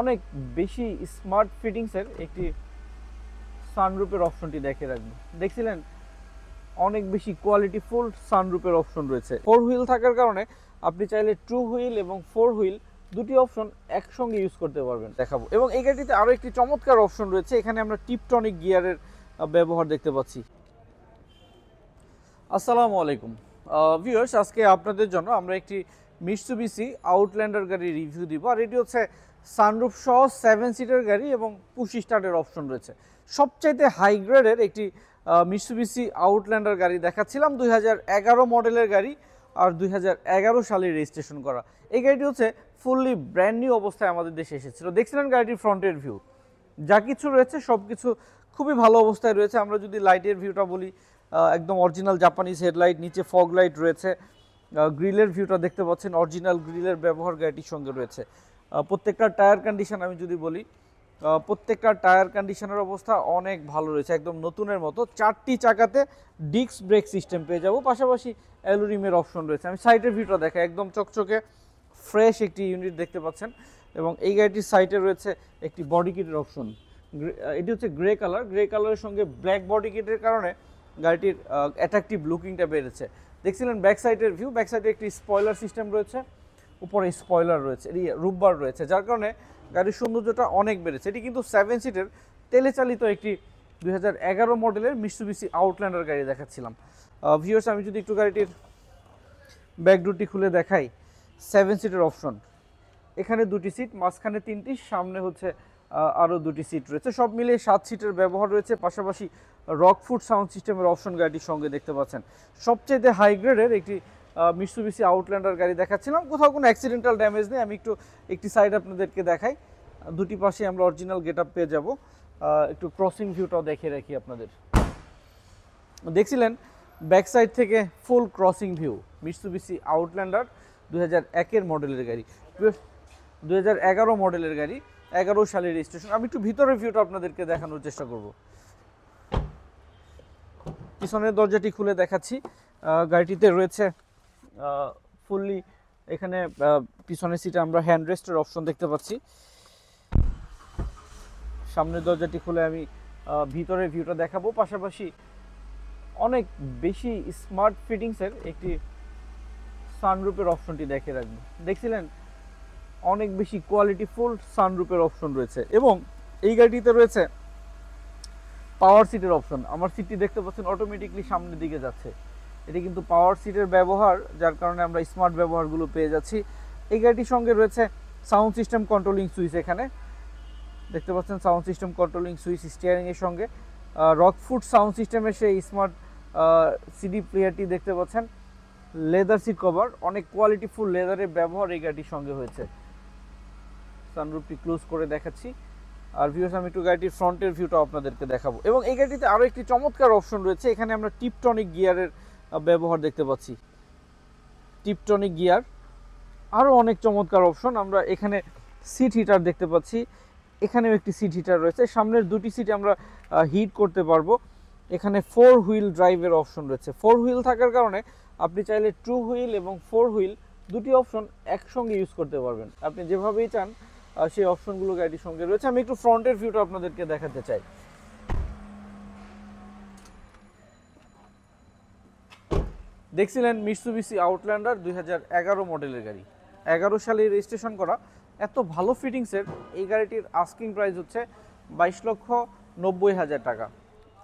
অনেক বেশি স্মার্ট ফিটিংসের একটি সানরুপের অপশনটি দেখে রাখবো দেখছিলেন অনেক বেশি কোয়ালিটি ফুল সানরুপের অপশন রয়েছে ফোর হুইল থাকার কারণে আপনি চাইলে টু হুইল এবং ফোর হুইল দুটি অপশন একসঙ্গে ইউজ করতে পারবেন দেখাবো এবং এই গাড়িটিতে আরও একটি চমৎকার অপশন রয়েছে এখানে আমরা টিপটনিক গিয়ারের ব্যবহার দেখতে পাচ্ছি আসসালামু আলাইকুম ভিউয়ার্স আজকে আপনাদের জন্য আমরা একটি মিসুবিসি আউটল্যান্ডার গাড়ি রিভিউ দিব আর এটি হচ্ছে সানরুফ সহ সেভেন সিটার গাড়ি এবং পুশ স্টার্টের অপশন রয়েছে সবচাইতে হাই গ্রেডের একটি মিসুবিসি আউটল্যান্ডার গাড়ি দেখাচ্ছিলাম দুই মডেলের গাড়ি আর দুই সালে রেজিস্ট্রেশন করা এই গাড়িটি হচ্ছে ফুললি ব্র্যান্ড নিউ অবস্থায় আমাদের দেশে এসেছিল দেখছিলেন গাড়িটির ফ্রন্টের ভিউ যা কিছু রয়েছে সব কিছু খুবই ভালো অবস্থায় রয়েছে আমরা যদি লাইটের ভিউটা বলি একদম অরিজিনাল জাপানিজ হেডলাইট নিচে ফগ লাইট রয়েছে গ্রিলের ভিউটা দেখতে পাচ্ছেন অরিজিনাল গ্রিলের ব্যবহার গাড়িটির সঙ্গে রয়েছে প্রত্যেকটা টায়ার কন্ডিশন আমি যদি বলি প্রত্যেকটা টায়ার কন্ডিশনের অবস্থা অনেক ভালো রয়েছে একদম নতুনের মতো চারটি চাকাতে ডিস্ক ব্রেক সিস্টেম পেয়ে যাব পাশাপাশি অ্যালুরিমের অপশন রয়েছে আমি সাইডের ভিউটা দেখা একদম চকচকে ফ্রেশ একটি ইউনিট দেখতে পাচ্ছেন এবং এই গাড়িটির সাইডে রয়েছে একটি বডি কিটের অপশন এটি হচ্ছে গ্রে কালার গ্রে কালারের সঙ্গে ব্ল্যাক বডি কিটের কারণে গাড়িটির অ্যাট্রাকটিভ লুকিংটা বেড়েছে দেখছিলেন ব্যাক সাইডের ভিউ ব্যাক সাইডে একটি স্পয়লার সিস্টেম রয়েছে উপরে স্পয়লার রয়েছে এটি রুববার রয়েছে যার কারণে গাড়ির সৌন্দর্যটা অনেক বেড়েছে এটি কিন্তু সেভেন সিটের তেলে চালিত একটি দুই মডেলের মিসুবিসি আউটল্যান্ডার গাড়ি দেখাচ্ছিলাম ভিউর্স আমি যদি একটু গাড়িটির ব্যাকডোরটি খুলে দেখাই সেভেন সিটের অপশন এখানে দুটি সিট মাঝখানে তিনটি সামনে হচ্ছে আরও দুটি সিট রয়েছে সব মিলে সাত সিটের ব্যবহার রয়েছে পাশাপাশি রক ফুড সাউন্ড সিস্টেমের অপশন গাড়িটির সঙ্গে দেখতে পাচ্ছেন সবচেয়ে হাই গ্রেডের একটি বিশি আউটল্যান্ডার গাড়ি দেখাচ্ছিলাম কোথাও কোনো অ্যাক্সিডেন্টাল ড্যামেজ নেই আমি একটু একটি সাইড আপনাদেরকে দেখাই দুটি পাশে আমরা অরিজিনাল গেট আপ পেয়ে যাব একটু ক্রসিং ভিউটাও দেখে রাখি আপনাদের দেখছিলেন ব্যাক সাইড থেকে ফুল ক্রসিং ভিউ বিশি আউটল্যান্ডার দু একের মডেলের গাড়ি দু মডেলের গাড়ি এগারো সালের স্টেশন আমি একটু ভিতরে ভিউটা আপনাদেরকে দেখানোর চেষ্টা করব পিছনের দরজাটি খুলে দেখাচ্ছি গাড়িটিতে রয়েছে ফুললি এখানে পিছনের সিটে আমরা হ্যান্ড রেস্টের অপশন দেখতে পাচ্ছি সামনের দরজাটি খুলে আমি ভিতরের ভিউটা দেখাবো পাশাপাশি অনেক বেশি স্মার্ট ফিটিংসের একটি সানরুপের অপশনটি দেখে রাখবো দেখছিলেন অনেক বেশি কোয়ালিটি ফুল সানরুপের অপশন রয়েছে এবং এই গাড়িটিতে রয়েছে পাওয়ার সিটের অপশন আমার সিটটি দেখতে পাচ্ছেন অটোমেটিকলি সামনের দিকে যাচ্ছে এটি কিন্তু পাওয়ার সিটের ব্যবহার যার কারণে আমরা স্মার্ট ব্যবহারগুলো পেয়ে যাচ্ছি এই গাড়িটির সঙ্গে রয়েছে সাউন্ড সিস্টেম কন্ট্রোলিং সুইচ এখানে দেখতে পাচ্ছেন সাউন্ড সিস্টেম কন্ট্রোলিং সুইচ স্টিয়ারিংয়ের সঙ্গে রকফুট সাউন্ড সিস্টেমের সেই স্মার্ট সিডি প্লেয়ারটি দেখতে পাচ্ছেন লেদার সিট কভার অনেক কোয়ালিটিফুল লেদারের ব্যবহার এই গাড়িটির সঙ্গে হয়েছে সানরুফটি ক্লোজ করে দেখাচ্ছি আর ভিউস আমি একটু গাড়িটির ফ্রন্টের ভিউটা আপনাদেরকে দেখাবো এবং এই গাড়িতে আরও একটি চমৎকার অপশন রয়েছে এখানে আমরা টিপটনিক গিয়ারের ব্যবহার দেখতে পাচ্ছি টিপটনিক গিয়ার আরও অনেক চমৎকার অপশন আমরা এখানে সিট হিটার দেখতে পাচ্ছি এখানেও একটি সিট হিটার রয়েছে সামনের দুটি সিট আমরা হিট করতে পারবো এখানে ফোর হুইল ড্রাইভের অপশন রয়েছে ফোর হুইল থাকার কারণে আপনি চাইলে টু হুইল এবং ফোর হুইল দুটি অপশন একসঙ্গে ইউজ করতে পারবেন আপনি যেভাবেই চান সেই অপশনগুলো গাড়ির সঙ্গে রয়েছে আমি একটু ফ্রন্টের ভিউটা আপনাদেরকে দেখাতে চাই দেখছিলেন মিসুবিসি আউটল্যান্ডার দুই মডেলের গাড়ি এগারো সালে রেজিস্ট্রেশন করা এত ভালো ফিটিংসের এই গাড়িটির আস্কিং প্রাইস হচ্ছে বাইশ লক্ষ নব্বই হাজার টাকা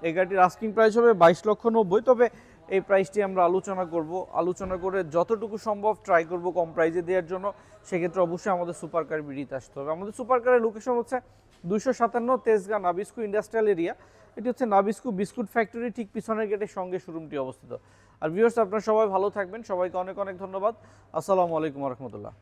এই গাড়িটির আস্কিং প্রাইস হবে বাইশ লক্ষ নব্বই তবে এই প্রাইসটি আমরা আলোচনা করব আলোচনা করে যতটুকু সম্ভব ট্রাই করব কম প্রাইজে দেওয়ার জন্য সেক্ষেত্রে অবশ্যই আমাদের সুপারকার বিডিতে আসতে হবে আমাদের সুপারকারের লোকেশন হচ্ছে দুশো সাতান্ন তেজগাঁ নাবিস্কু ইন্ডাস্ট্রিয়াল এরিয়া এটি হচ্ছে নাবিস্কু বিস্কুট ফ্যাক্টরি ঠিক পিছনের গেটের সঙ্গে শোরুমটি অবস্থিত আর ভিউয়ার্স আপনারা সবাই ভালো থাকবেন সবাইকে অনেক অনেক ধন্যবাদ আসসালামু আলাইকুম রহমতুল্লাহ